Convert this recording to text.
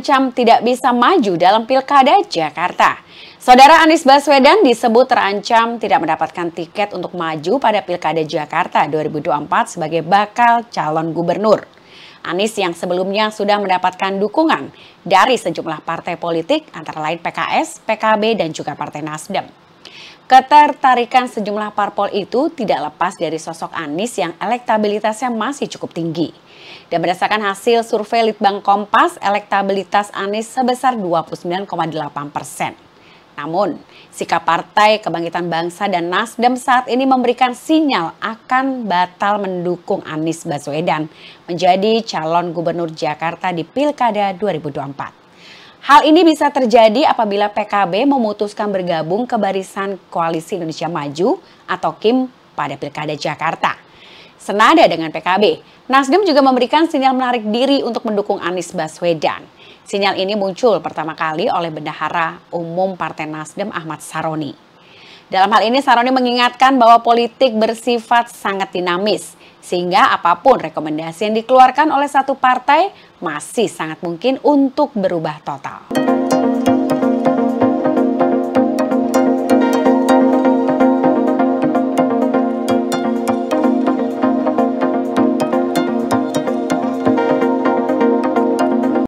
terancam tidak bisa maju dalam Pilkada Jakarta. Saudara Anies Baswedan disebut terancam tidak mendapatkan tiket untuk maju pada Pilkada Jakarta 2024 sebagai bakal calon gubernur. Anies yang sebelumnya sudah mendapatkan dukungan dari sejumlah partai politik antara lain PKS, PKB, dan juga Partai Nasdem. Ketertarikan sejumlah parpol itu tidak lepas dari sosok Anies yang elektabilitasnya masih cukup tinggi. Dan berdasarkan hasil survei Litbang Kompas, elektabilitas Anies sebesar 29,8 persen. Namun, sikap Partai Kebangkitan Bangsa dan Nasdem saat ini memberikan sinyal akan batal mendukung Anies Baswedan menjadi calon gubernur Jakarta di Pilkada 2024. Hal ini bisa terjadi apabila PKB memutuskan bergabung ke barisan Koalisi Indonesia Maju atau KIM pada Pilkada Jakarta. Senada dengan PKB, Nasdem juga memberikan sinyal menarik diri untuk mendukung Anies Baswedan. Sinyal ini muncul pertama kali oleh Bendahara Umum Partai Nasdem Ahmad Saroni. Dalam hal ini Saroni mengingatkan bahwa politik bersifat sangat dinamis sehingga apapun rekomendasi yang dikeluarkan oleh satu partai masih sangat mungkin untuk berubah total.